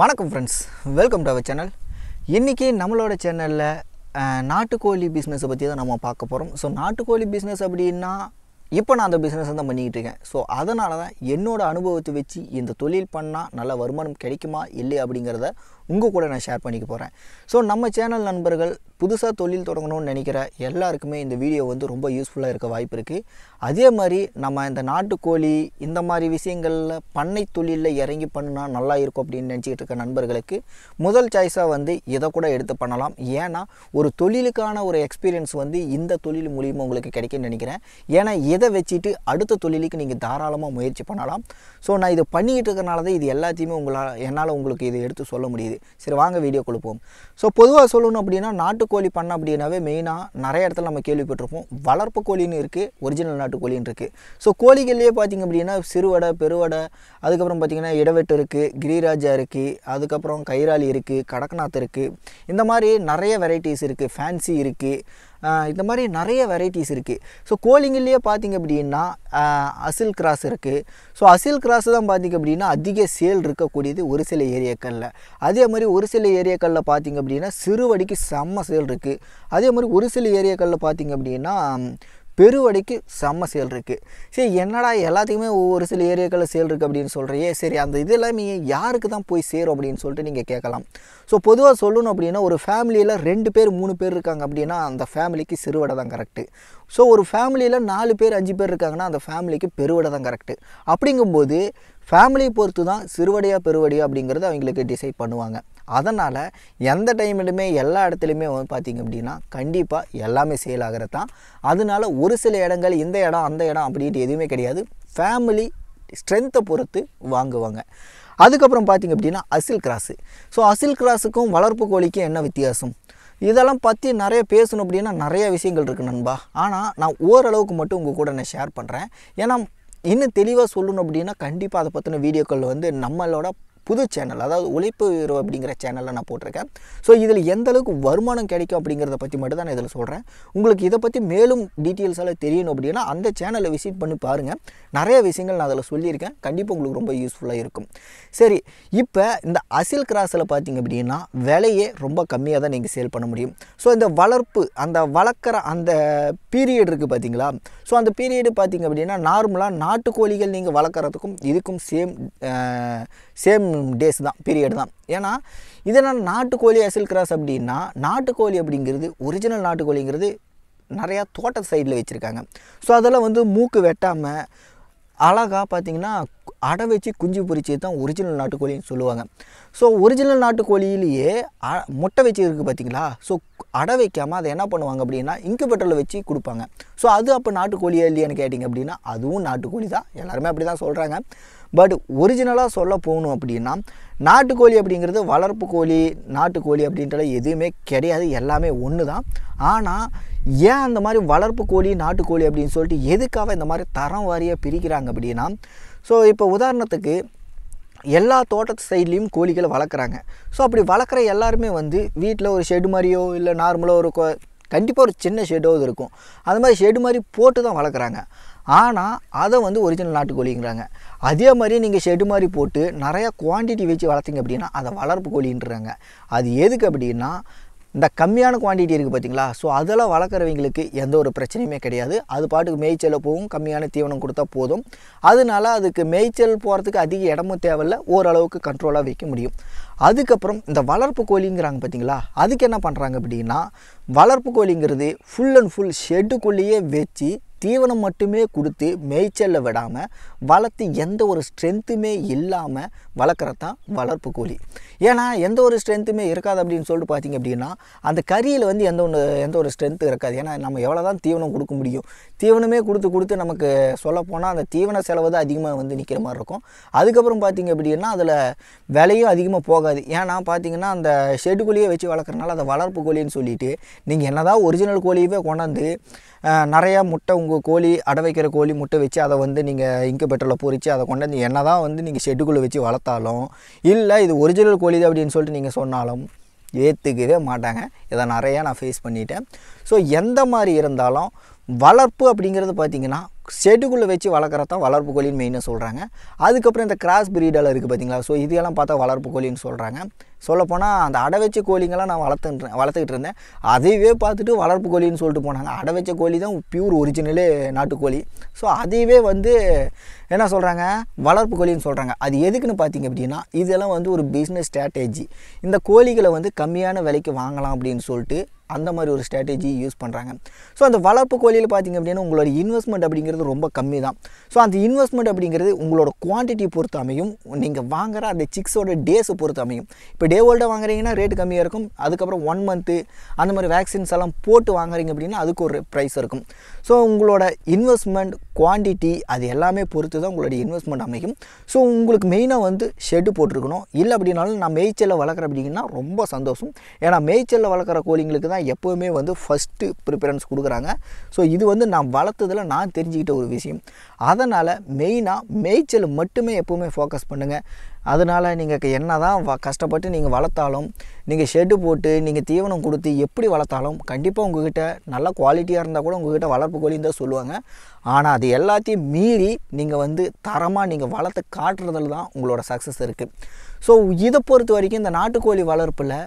வணக்கம் friends welcome to our channel இன்றைக்கி நம்மளோட சேனலில் நாட்டுக்கோழி பிஸ்னஸை பற்றி தான் நம்ம பார்க்க போகிறோம் ஸோ நாட்டுக்கோழி பிஸ்னஸ் அப்படின்னா இப்போ நான் அந்த பிஸ்னஸ் தான் பண்ணிக்கிட்டு இருக்கேன் ஸோ அதனால தான் என்னோடய அனுபவத்தை வச்சு இந்த தொழில் பண்ணால் நல்ல வருமானம் கிடைக்குமா இல்லை அப்படிங்கிறத உங்கள் கூட நான் ஷேர் பண்ணிக்க போகிறேன் ஸோ நம்ம சேனல் நண்பர்கள் புதுசாக தொழில் தொடங்கணும்னு நினைக்கிற எல்லாருக்குமே இந்த வீடியோ வந்து ரொம்ப யூஸ்ஃபுல்லாக இருக்க வாய்ப்பு இருக்குது அதே மாதிரி நம்ம இந்த நாட்டுக்கோழி இந்த மாதிரி விஷயங்களில் பண்ணை தொழிலில் இறங்கி பண்ணால் நல்லா இருக்கும் அப்படின்னு நினச்சிக்கிட்டு இருக்க நண்பர்களுக்கு முதல் சாய்ஸாக வந்து இதை கூட எடுத்து பண்ணலாம் ஏன்னா ஒரு தொழிலுக்கான ஒரு எக்ஸ்பீரியன்ஸ் வந்து இந்த தொழில் மூலியமாக உங்களுக்கு கிடைக்கும்னு நினைக்கிறேன் ஏன்னா இதை வச்சுட்டு அடுத்த தொழிலுக்கு நீங்கள் தாராளமாக முயற்சி பண்ணலாம் ஸோ நான் இதை பண்ணிக்கிட்டு இருக்கிறனால தான் இது எல்லாத்தையுமே உங்களால் என்னால் உங்களுக்கு இதை எடுத்து சொல்ல முடியுது தெரியுது சரி வாங்க வீடியோ கொடுப்போம் ஸோ பொதுவாக சொல்லணும் அப்படின்னா நாட்டுக்கோழி பண்ண அப்படின்னாவே மெயினாக நிறைய இடத்துல நம்ம கேள்விப்பட்டிருப்போம் வளர்ப்பு கோழின்னு இருக்குது ஒரிஜினல் நாட்டுக்கோழின்னு இருக்குது ஸோ கோழிகள்லேயே பார்த்திங்க அப்படின்னா சிறுவடை பெருவடை அதுக்கப்புறம் பார்த்திங்கன்னா இடவெட்டு இருக்குது கிரிராஜா இருக்குது அதுக்கப்புறம் கைராளி இருக்குது கடக்நாத் இருக்குது இந்த மாதிரி நிறைய வெரைட்டிஸ் இருக்குது ஃபேன்சி இருக்குது இந்த மாதிரி நிறைய வெரைட்டிஸ் இருக்குது ஸோ கோலிங்கிலேயே பார்த்திங்க அப்படின்னா அசில் கிராஸ் இருக்குது ஸோ அசில் கிராஸ் தான் பார்த்திங்க அப்படின்னா அதிக சேல் இருக்கக்கூடியது ஒரு சில ஏரியாக்களில் அதே மாதிரி ஒரு சில ஏரியாக்களில் பார்த்திங்க அப்படின்னா சிறுவடிக்கு செம்ம சேல் இருக்குது அதே மாதிரி ஒரு சில ஏரியாக்களில் பார்த்திங்க அப்படின்னா பெருவடிக்கு செம்ம சேல் இருக்குது சரி என்னடா எல்லாத்துக்குமே ஒவ்வொரு சில ஏரியாக்களில் சேல் இருக்குது அப்படின்னு சொல்கிறியே சரி அந்த இது எல்லாமே யாருக்கு தான் போய் சேரும் அப்படின்னு சொல்லிட்டு நீங்கள் கேட்கலாம் ஸோ பொதுவாக சொல்லணும் அப்படின்னா ஒரு ஃபேமிலியில் ரெண்டு பேர் மூணு பேர் இருக்காங்க அப்படின்னா அந்த ஃபேமிலிக்கு சிறுவடை தான் கரெக்டு ஸோ ஒரு ஃபேமிலியில் நாலு பேர் அஞ்சு பேர் இருக்காங்கன்னா அந்த ஃபேமிலிக்கு பெருவடை தான் கரெக்டு அப்படிங்கும்போது ஃபேமிலியை பொறுத்து தான் சிறுவடையா பெருவடையா அப்படிங்கிறது அவங்களுக்கு டிசைட் பண்ணுவாங்க அதனால் எந்த டைமிலுமே எல்லா இடத்துலையுமே வந்து பார்த்திங்க அப்படின்னா கண்டிப்பாக எல்லாமே சேல் ஆகிறது தான் அதனால ஒரு சில இடங்கள் இந்த இடம் அந்த இடம் அப்படின்ட்டு எதுவுமே கிடையாது ஃபேமிலி ஸ்ட்ரென்த்தை பொறுத்து வாங்குவாங்க அதுக்கப்புறம் பார்த்திங்க அப்படின்னா அசில் கிராஸு ஸோ அசில் கிராஸுக்கும் வளர்ப்பு கோழிக்கும் என்ன வித்தியாசம் இதெல்லாம் பற்றி நிறைய பேசணும் அப்படின்னா நிறைய விஷயங்கள் இருக்குது நண்பா ஆனால் நான் ஓரளவுக்கு மட்டும் உங்கள் கூட நான் ஷேர் பண்ணுறேன் ஏன்னா இன்னும் தெளிவாக சொல்லணும் அப்படின்னா கண்டிப்பாக அதை பற்றின வீடியோக்கள் வந்து நம்மளோட புது சேனல் அதாவது உழைப்பு வீரோ அப்படிங்கிற சேனலில் நான் போட்டிருக்கேன் ஸோ இதில் எந்த அளவுக்கு வருமானம் கிடைக்கும் அப்படிங்கிறத பற்றி மட்டும் தான் இதில் சொல்கிறேன் உங்களுக்கு இதை பற்றி மேலும் டீட்டெயில்ஸ் எல்லாம் தெரியணும் அப்படின்னா அந்த சேனலை விசிட் பண்ணி பாருங்கள் நிறைய விஷயங்கள் நான் அதில் சொல்லியிருக்கேன் கண்டிப்பாக உங்களுக்கு ரொம்ப யூஸ்ஃபுல்லாக இருக்கும் சரி இப்போ இந்த அசில் கிராஸில் பார்த்தீங்க அப்படின்னா விலையே ரொம்ப கம்மியாக தான் நீங்கள் சேல் பண்ண முடியும் ஸோ இந்த வளர்ப்பு அந்த வளர்க்குற அந்த பீரியட் இருக்குது பார்த்தீங்களா ஸோ அந்த பீரியடு பார்த்தீங்க அப்படின்னா நார்மலாக நாட்டுக்கோழிகள் நீங்கள் வளர்க்குறதுக்கும் இதுக்கும் சேம் சேம் டேஸ் தான் பீரியட் தான் ஏன்னா இதனால் நாட்டுக்கோழி அசில் கிராஸ் அப்படின்னா நாட்டுக்கோழி அப்படிங்கிறது ஒரிஜினல் நாட்டுக்கோழிங்கிறது நிறையா தோட்ட சைடில் வச்சுருக்காங்க ஸோ அதெல்லாம் வந்து மூக்கு வெட்டாமல் அழகாக பார்த்திங்கன்னா அடை வச்சு குஞ்சு பொறிச்சு தான் ஒரிஜினல் நாட்டுக்கோழின்னு சொல்லுவாங்க ஸோ ஒரிஜினல் நாட்டுக்கோழியிலேயே முட்டை வச்சு இருக்குது பார்த்தீங்களா ஸோ அடை வைக்காமல் அதை என்ன பண்ணுவாங்க அப்படின்னா இன்குபேட்டரில் வச்சு கொடுப்பாங்க ஸோ அது அப்போ நாட்டுக்கோழியா இல்லையான்னு கேட்டிங்க அப்படின்னா அதுவும் நாட்டுக்கோழி தான் எல்லாருமே அப்படி தான் சொல்கிறாங்க பட் ஒரிஜினலாக சொல்ல போகணும் அப்படின்னா நாட்டுக்கோழி அப்படிங்கிறது வளர்ப்பு கோழி நாட்டுக்கோழி அப்படின்றத எதுவுமே கிடையாது எல்லாமே ஒன்று தான் ஆனால் ஏன் அந்த மாதிரி வளர்ப்பு கோழி நாட்டுக்கோழி அப்படின்னு சொல்லிட்டு எதுக்காக இந்த மாதிரி தரம் வாரியாக பிரிக்கிறாங்க அப்படின்னா ஸோ இப்போ உதாரணத்துக்கு எல்லா தோட்டத்து சைட்லேயும் கோழிகளை வளர்க்குறாங்க ஸோ அப்படி வளர்க்குற எல்லாருமே வந்து வீட்டில் ஒரு ஷெட் மாதிரியோ இல்லை நார்மலாக ஒரு கண்டிப்பாக ஒரு சின்ன இது இருக்கும் அது மாதிரி ஷெட் மாதிரி போட்டு தான் வளர்க்குறாங்க ஆனால் அதை வந்து ஒரிஜினல் நாட்டுக்கோழிங்கிறாங்க அதே மாதிரி நீங்கள் ஷெட் மாதிரி போட்டு நிறையா குவான்டிட்டி வச்சு வளர்த்திங்க அப்படின்னா அதை வளர்ப்பு கோழின்றாங்க அது எதுக்கு அப்படின்னா இந்த கம்மியான குவான்டிட்டி இருக்குது பார்த்தீங்களா ஸோ அதெல்லாம் வளர்க்குறவங்களுக்கு எந்த ஒரு பிரச்சனையுமே கிடையாது அது பாட்டுக்கு மேய்ச்சல் போகும் கம்மியான தீவனம் கொடுத்தா போதும் அதனால அதுக்கு மேய்ச்சல் போகிறதுக்கு அதிக இடமும் தேவையில்ல ஓரளவுக்கு கண்ட்ரோலாக வைக்க முடியும் அதுக்கப்புறம் இந்த வளர்ப்பு கோழிங்கிறாங்க பார்த்தீங்களா அதுக்கு என்ன பண்ணுறாங்க அப்படின்னா வளர்ப்பு கோழிங்கிறது ஃபுல் அண்ட் ஃபுல் ஷெட்டுக்குள்ளேயே வச்சு தீவனம் மட்டுமே கொடுத்து மேய்ச்சல்ல விடாமல் வளர்த்து எந்த ஒரு ஸ்ட்ரென்த்துமே இல்லாமல் வளர்க்குறது தான் வளர்ப்பு கோழி ஏன்னா எந்த ஒரு ஸ்ட்ரென்த்துமே இருக்காது அப்படின்னு சொல்லிட்டு பார்த்தீங்க அப்படின்னா அந்த கறியில் வந்து எந்த ஒன்று எந்த ஒரு ஸ்ட்ரென்த்து இருக்காது ஏன்னா நம்ம எவ்வளோ தான் தீவனம் கொடுக்க முடியும் தீவனமே கொடுத்து கொடுத்து நமக்கு சொல்லப்போனால் அந்த தீவன செலவு தான் அதிகமாக வந்து நிற்கிற மாதிரி இருக்கும் அதுக்கப்புறம் பார்த்திங்க அப்படின்னா அதில் விலையும் அதிகமாக போகாது ஏன்னா பார்த்தீங்கன்னா அந்த ஷெட்டுக்குள்ளேயே வச்சு வளர்க்குறனால அதை வளர்ப்பு கோழின்னு சொல்லிட்டு நீங்கள் என்னதான் ஒரிஜினல் கோழியவே கொண்டாந்து நிறையா முட்டை உங்கள் கோழி அடை வைக்கிற கோழி முட்டை வச்சு அதை வந்து நீங்கள் இன்குபேட்டரில் பொறிச்சு அதை வந்து என்ன தான் வந்து நீங்கள் ஷெட்டுக்குள்ளே வச்சு வளர்த்தாலும் இல்லை இது ஒரிஜினல் கோழி அப்படின்னு சொல்லிட்டு நீங்கள் சொன்னாலும் ஏற்றுக்கவே மாட்டாங்க இதை நிறையா நான் ஃபேஸ் பண்ணிட்டேன் ஸோ எந்த மாதிரி இருந்தாலும் வளர்ப்பு அப்படிங்கிறது பார்த்திங்கன்னா செடுக்குள்ளே வச்சு வளர்க்குறதான் வளர்ப்பு கோழின்னு மெயினாக சொல்கிறாங்க அதுக்கப்புறம் இந்த கிராஸ் பிரீடெல்லாம் இருக்குது பார்த்தீங்களா ஸோ இதெல்லாம் பார்த்தா வளர்ப்பு கோழின்னு சொல்கிறாங்க சொல்லப்போனால் அந்த அடை வச்ச கோழிங்கெல்லாம் நான் வளர்த்துட்டு வளர்த்துக்கிட்டு இருந்தேன் அதையவே பார்த்துட்டு வளர்ப்பு கோழின்னு சொல்லிட்டு போனாங்க அடை வச்ச கோழி தான் பியூர் ஒரிஜினலே நாட்டுக்கோழி ஸோ அதையவே வந்து என்ன சொல்கிறாங்க வளர்ப்பு கோழின்னு சொல்கிறாங்க அது எதுக்குன்னு பார்த்தீங்க அப்படின்னா இதெல்லாம் வந்து ஒரு பிஸ்னஸ் ஸ்ட்ராட்டஜி இந்த கோழிகளை வந்து கம்மியான விலைக்கு வாங்கலாம் அப்படின்னு சொல்லிட்டு அந்த மாதிரி ஒரு ஸ்ட்ராட்டஜி யூஸ் பண்ணுறாங்க ஸோ அந்த வளர்ப்பு கோழியில் பார்த்திங்க அப்படின்னா உங்களோட இன்வெஸ்ட்மெண்ட் அப்படிங்கிற அப்படிங்கிறது ரொம்ப கம்மி தான் ஸோ அந்த இன்வெஸ்ட்மெண்ட் அப்படிங்கிறது உங்களோட குவான்டிட்டி பொறுத்து அமையும் நீங்கள் வாங்குகிற அந்த சிக்ஸோட டேஸை பொறுத்து அமையும் இப்போ டே ஓல்டாக வாங்குறீங்கன்னா ரேட் கம்மியாக இருக்கும் அதுக்கப்புறம் ஒன் மந்த்து அந்த மாதிரி வேக்சின்ஸ் எல்லாம் போட்டு வாங்குறீங்க அப்படின்னா அதுக்கு ஒரு ப்ரைஸ் இருக்கும் ஸோ உங்களோட இன்வெஸ்ட்மெண்ட் குவான்டிட்டி அது எல்லாமே பொறுத்து தான் உங்களுடைய இன்வெஸ்ட்மெண்ட் அமைக்கும் ஸோ உங்களுக்கு மெயினாக வந்து ஷெட்டு போட்டிருக்கணும் இல்லை அப்படின்னாலும் நான் மேய்ச்சலில் வளர்க்குற அப்படிங்கன்னா ரொம்ப சந்தோஷம் ஏன்னா மேய்ச்சலில் வளர்க்குற கோழிங்களுக்கு தான் எப்போவுமே வந்து ஃபஸ்ட்டு ப்ரிஃபரன்ஸ் கொடுக்குறாங்க ஸோ இது வந்து நான் வளர்த்ததில் நான் தெரிஞ்சுக்கிட்ட ஒரு விஷயம் அதனால் மெயினாக மேய்ச்சல் மட்டுமே எப்போவுமே ஃபோக்கஸ் பண்ணுங்கள் அதனால் நீங்கள் என்ன தான் வ கஷ்டப்பட்டு நீங்கள் வளர்த்தாலும் நீங்கள் ஷெட்டு போட்டு நீங்கள் தீவனம் கொடுத்து எப்படி வளர்த்தாலும் கண்டிப்பாக உங்ககிட்ட நல்ல குவாலிட்டியாக இருந்தால் கூட உங்ககிட்ட வளர்ப்பு கோழின்னு தான் சொல்லுவாங்க ஆனால் அது எல்லாத்தையும் மீறி நீங்கள் வந்து தரமாக நீங்கள் வளர்த்து காட்டுறதுல தான் உங்களோட சக்ஸஸ் இருக்குது ஸோ இதை பொறுத்த வரைக்கும் இந்த நாட்டுக்கோழி வளர்ப்பில்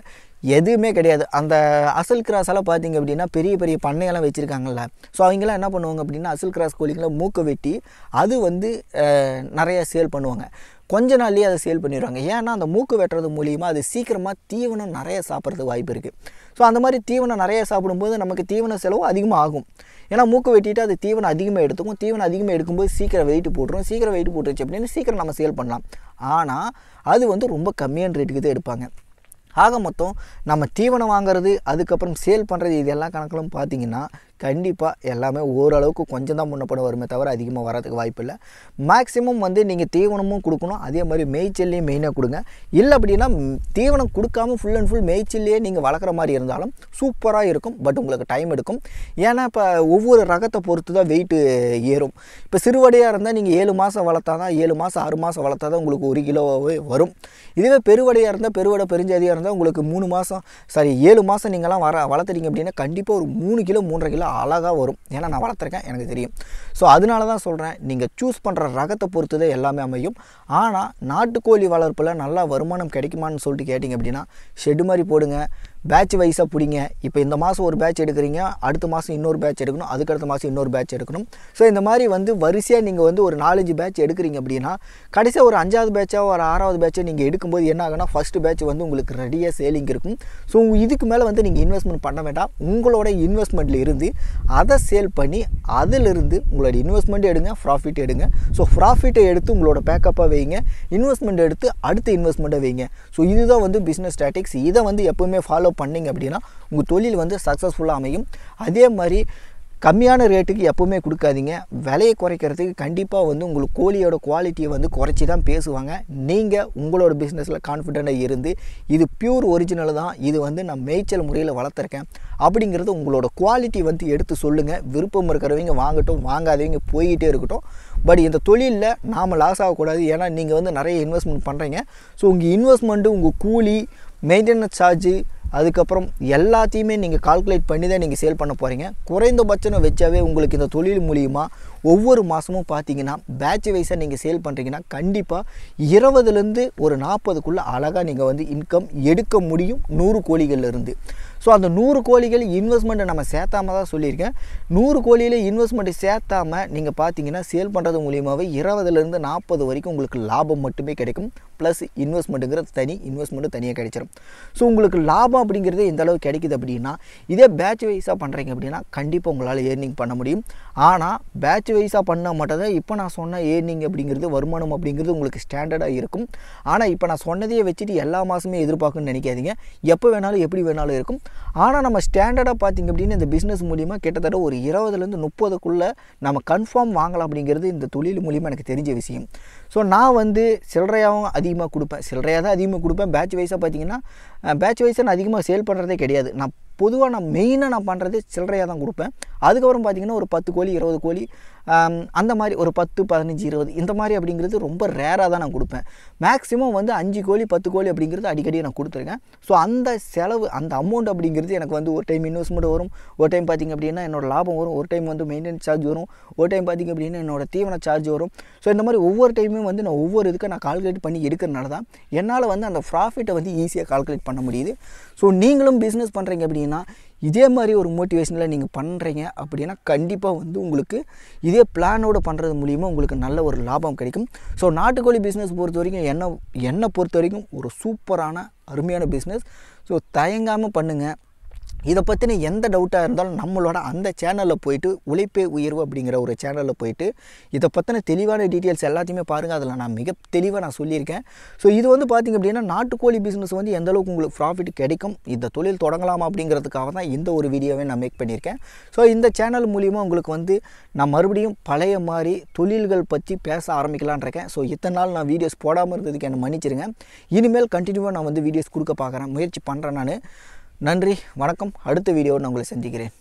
எதுவுமே கிடையாது அந்த அசல் கிராஸ் எல்லாம் பார்த்தீங்க அப்படின்னா பெரிய பெரிய பண்ணையெல்லாம் வச்சுருக்காங்கல்ல ஸோ அவங்களாம் என்ன பண்ணுவாங்க அப்படின்னா அசல் கிராஸ் கோழிங்களை மூக்க வெட்டி அது வந்து நிறையா சேல் பண்ணுவாங்க கொஞ்ச நாள்லேயே அதை சேல் பண்ணிடுவாங்க ஏன்னா அந்த மூக்கு வெட்டுறது மூலியமாக அது சீக்கிரமாக தீவனம் நிறைய சாப்பிட்றதுக்கு வாய்ப்பு இருக்குது ஸோ அந்த மாதிரி தீவனம் நிறைய சாப்பிடும்போது நமக்கு தீவன செலவு அதிகமாக ஆகும் ஏன்னா மூக்கு வெட்டிட்டு அது தீவனம் அதிகமாக எடுத்துக்கும் தீவனம் அதிகமாக எடுக்கும்போது சீக்கிரம் வெயிட் போட்டுரும் சீக்கிரம் வெயிட் போட்டுருச்சு அப்படின்னு சீக்கிரம் நம்ம சேல் பண்ணலாம் ஆனால் அது வந்து ரொம்ப கம்மியான ரேட்டுக்கு தான் எடுப்பாங்க ஆக மொத்தம் நம்ம தீவனம் வாங்குறது அதுக்கப்புறம் சேல் பண்ணுறது இது எல்லா கணக்கிலும் பார்த்திங்கன்னா கண்டிப்பாக எல்லாமே ஓரளவுக்கு கொஞ்சம் தான் முன்னப்படம் வருமே தவிர அதிகமாக வரதுக்கு வாய்ப்பு இல்லை மேக்ஸிமம் வந்து நீங்கள் தீவனமும் கொடுக்கணும் அதே மாதிரி மேய்ச்சல்லையும் மெயினாக கொடுங்க இல்லை அப்படின்னா தீவனம் கொடுக்காமல் ஃபுல் அண்ட் ஃபுல் மேய்ச்சல்லையே நீங்கள் வளர்க்குற மாதிரி இருந்தாலும் சூப்பராக இருக்கும் பட் உங்களுக்கு டைம் எடுக்கும் ஏன்னா இப்போ ஒவ்வொரு ரகத்தை பொறுத்து தான் வெயிட்டு ஏறும் இப்போ சிறுவடையாக இருந்தால் நீங்கள் ஏழு மாதம் வளர்த்தா தான் ஏழு மாதம் ஆறு மாதம் வளர்த்தா தான் உங்களுக்கு ஒரு கிலோவே வரும் இதுவே பெருவடையாக இருந்தால் பெருவடை பெருஞ்சதியாக இருந்தால் உங்களுக்கு மூணு மாதம் சாரி ஏழு மாதம் நீங்கள்லாம் வர வளர்த்துறீங்க அப்படின்னா கண்டிப்பாக ஒரு மூணு கிலோ மூன்றரை கிலோ நல்லா அழகாக வரும் ஏன்னா நான் வளர்த்துருக்கேன் எனக்கு தெரியும் ஸோ அதனால தான் சொல்கிறேன் நீங்கள் சூஸ் பண்ணுற ரகத்தை பொறுத்ததே எல்லாமே அமையும் ஆனால் நாட்டுக்கோழி வளர்ப்பில் நல்லா வருமானம் கிடைக்குமான்னு சொல்லிட்டு கேட்டிங்க அப்படின்னா ஷெட்டு மாதிரி போடுங்க பேட்ச் வைஸாக பிடிங்க இப்போ இந்த மாதம் ஒரு பேட்ச் எடுக்கிறீங்க அடுத்த மாதம் இன்னொரு பேட்ச் எடுக்கணும் அதுக்கடுத்த மாதம் இன்னொரு பேட்ச் எடுக்கணும் ஸோ இந்த மாதிரி வந்து வரிசையாக நீங்கள் வந்து ஒரு நாலஞ்சு பேட்ச் எடுக்கிறீங்க அப்படின்னா கடைசியாக ஒரு அஞ்சாவது பேட்சாக ஒரு ஆறாவது பேட்சை நீங்கள் எடுக்கும்போது என்ன ஆகுனா ஃபஸ்ட்டு பேட்ச் வந்து உங்களுக்கு ரெடியாக சேலிங் இருக்கும் ஸோ இதுக்கு மேலே வந்து நீங்கள் இன்வெஸ்ட்மெண்ட் பண்ண வேண்டாம் உங்களோட இன்வெஸ்ட்மெண்ட்டில் இருந்து அதை சேல் பண்ணி அதிலிருந்து உங்களோட இன்வெஸ்ட்மெண்ட் எடுங்க ப்ராஃபிட் எடுங்க ஸோ ப்ராஃபிட்டை எடுத்து உங்களோட பேக்கப்பாக வைங்க இன்வெஸ்ட்மெண்ட் எடுத்து அடுத்த இன்வெஸ்ட்மெண்ட்டை வைங்க ஸோ இதுதான் வந்து பிஸ்னஸ் ஸ்ட்ராட்டிக்ஸ் இதை வந்து எப்போவுமே ஃபாலோ பண்ணிங்க அப்படின்னா உங்கள் தொழில் வந்து சக்ஸஸ்ஃபுல்லாக அமையும் அதே மாதிரி கம்மியான ரேட்டுக்கு எப்போவுமே கொடுக்காதீங்க விலையை குறைக்கிறதுக்கு கண்டிப்பாக வந்து உங்களுக்கு கோழியோட குவாலிட்டியை வந்து குறைச்சி தான் பேசுவாங்க நீங்கள் உங்களோட பிஸ்னஸில் கான்ஃபிடென்ட்டாக இருந்து இது பியூர் ஒரிஜினல் தான் இது வந்து நான் மேய்ச்சல் முறையில் வளர்த்துருக்கேன் அப்படிங்கிறது உங்களோட குவாலிட்டி வந்து எடுத்து சொல்லுங்கள் விருப்பம் இருக்கிறவங்க வாங்கட்டும் வாங்காதவங்க போய்கிட்டே இருக்கட்டும் பட் இந்த தொழிலில் நாம் லாஸ் ஆகக்கூடாது ஏன்னா நீங்கள் வந்து நிறைய இன்வெஸ்ட்மெண்ட் பண்ணுறீங்க ஸோ உங்கள் இன்வெஸ்ட்மெண்ட்டு உங்கள் கூலி மெயின்டெனன்ஸ் சார்ஜு அதுக்கப்புறம் எல்லாத்தையுமே நீங்கள் கால்குலேட் பண்ணி தான் நீங்கள் சேல் பண்ண போகிறீங்க குறைந்தபட்சம் வச்சாவே உங்களுக்கு இந்த தொழில் மூலியமாக ஒவ்வொரு மாதமும் பார்த்தீங்கன்னா பேட்ச் வைஸாக நீங்கள் சேல் பண்ணுறீங்கன்னா கண்டிப்பாக இருபதுலேருந்து ஒரு நாற்பதுக்குள்ளே அழகாக நீங்கள் வந்து இன்கம் எடுக்க முடியும் நூறு கோழிகள்லேருந்து ஸோ அந்த நூறு கோழிகள் இன்வெஸ்ட்மெண்ட்டை நம்ம சேர்த்தாம தான் சொல்லியிருக்கேன் நூறு கோழியில் இன்வெஸ்ட்மெண்ட்டு சேர்த்தாமல் நீங்கள் பார்த்தீங்கன்னா சேல் பண்ணுறது மூலியமாகவே இருபதுலேருந்து நாற்பது வரைக்கும் உங்களுக்கு லாபம் மட்டுமே கிடைக்கும் ப்ளஸ் இன்வெஸ்ட்மெண்ட்டுங்கிறது தனி இன்வெஸ்ட்மெண்ட்டு தனியாக கிடைச்சிடும் ஸோ உங்களுக்கு லாபம் அப்படிங்கிறது எந்த அளவு கிடைக்குது அப்படின்னா இதே பேட்ச் வைஸாக பண்ணுறீங்க அப்படின்னா கண்டிப்பாக உங்களால் ஏர்னிங் பண்ண முடியும் ஆனால் பேட்ச் வைஸாக பண்ணால் மட்டும் தான் இப்போ நான் சொன்ன ஏர்னிங் அப்படிங்கிறது வருமானம் அப்படிங்கிறது உங்களுக்கு ஸ்டாண்டர்டாக இருக்கும் ஆனால் இப்போ நான் சொன்னதையே வச்சுட்டு எல்லா மாதமே எதிர்பார்க்குன்னு நினைக்காதீங்க எப்போ வேணாலும் எப்படி வேணாலும் இருக்கும் ஆனால் நம்ம ஸ்டாண்டர்டாக பார்த்திங்க அப்படின்னு இந்த பிஸ்னஸ் மூலிமா கிட்டத்தட்ட ஒரு இருபதுலேருந்து முப்பதுக்குள்ளே நம்ம கன்ஃபார்ம் வாங்கலாம் அப்படிங்கிறது இந்த தொழில் மூலிமா எனக்கு தெரிஞ்ச விஷயம் ஸோ நான் வந்து சில்லறையாகவும் அதிகமாக கொடுப்பேன் சில்லறையாக தான் அதிகமாக கொடுப்பேன் பேட்ச் வைஸாக பார்த்திங்கன்னா பேட்ச் வைஸாக நான் அதிகமாக சேல் பண்ணுறதே கிடையாது நான் பொதுவாக நான் மெயினாக நான் பண்ணுறது சில்லறையாக தான் கொடுப்பேன் அதுக்கப்புறம் பார்த்திங்கன்னா ஒரு பத்து கோழி இருபது கோழி அந்த மாதிரி ஒரு பத்து பதினஞ்சு இருபது இந்த மாதிரி அப்படிங்கிறது ரொம்ப ரேராக தான் நான் கொடுப்பேன் மேக்ஸிமம் வந்து அஞ்சு கோழி பத்து கோழி அப்படிங்கிறது அடிக்கடி நான் கொடுத்துருக்கேன் ஸோ அந்த செலவு அந்த அமௌண்ட் அப்படிங்கிறது எனக்கு வந்து ஒரு டைம் இன்வெஸ்ட்மெண்ட் வரும் ஒரு டைம் பார்த்திங்க அப்படின்னா என்னோடய லாபம் வரும் ஒரு டைம் வந்து மெயின்டெனன்ஸ் சார்ஜ் வரும் ஒரு டைம் பார்த்திங்க அப்படின்னா என்னோடய தீவன சார்ஜ் வரும் ஸோ இந்த மாதிரி ஒவ்வொரு டைமும் வந்து நான் ஒவ்வொரு இதுக்கு நான் கால்குலேட் பண்ணி எடுக்கிறனால தான் என்னால் வந்து அந்த ப்ராஃபிட்டை வந்து ஈஸியாக கால்குலேட் பண்ண முடியுது ஸோ நீங்களும் பிஸ்னஸ் பண்ணுறீங்க அப்படின்னா இதே மாதிரி ஒரு மோட்டிவேஷனில் நீங்கள் பண்ணுறீங்க அப்படின்னா கண்டிப்பாக வந்து உங்களுக்கு இதே பிளானோடு பண்ணுறது மூலிமா உங்களுக்கு நல்ல ஒரு லாபம் கிடைக்கும் ஸோ நாட்டுக்கோழி பிஸ்னஸ் பொறுத்த வரைக்கும் என்ன என்னை பொறுத்த வரைக்கும் ஒரு சூப்பரான அருமையான பிஸ்னஸ் ஸோ தயங்காமல் பண்ணுங்கள் இதை பற்றின எந்த டவுட்டாக இருந்தாலும் நம்மளோட அந்த சேனலில் போயிட்டு உழைப்பே உயர்வு அப்படிங்கிற ஒரு சேனலில் போயிட்டு இதை பற்றின தெளிவான டீட்டெயில்ஸ் எல்லாத்தையுமே பாருங்கள் அதில் நான் மிக தெளிவாக நான் சொல்லியிருக்கேன் ஸோ இது வந்து பார்த்திங்க அப்படின்னா நாட்டுக்கோழி பிஸ்னஸ் வந்து எந்தளவுக்கு உங்களுக்கு ப்ராஃபிட் கிடைக்கும் இந்த தொழில் தொடங்கலாமா அப்படிங்கிறதுக்காக தான் இந்த ஒரு வீடியோவை நான் மேக் பண்ணியிருக்கேன் ஸோ இந்த சேனல் மூலிமா உங்களுக்கு வந்து நான் மறுபடியும் பழைய மாதிரி தொழில்கள் பற்றி பேச ஆரம்பிக்கலான் இருக்கேன் ஸோ இத்தனை நாள் நான் வீடியோஸ் போடாமல் இருந்ததுக்கு என்னை மன்னிச்சிருங்க இனிமேல் கண்டினியூவாக நான் வந்து வீடியோஸ் கொடுக்க பார்க்குறேன் முயற்சி பண்ணுறேன் நான் நன்றி வணக்கம் அடுத்த வீடியோவில் நான் உங்களை சந்திக்கிறேன்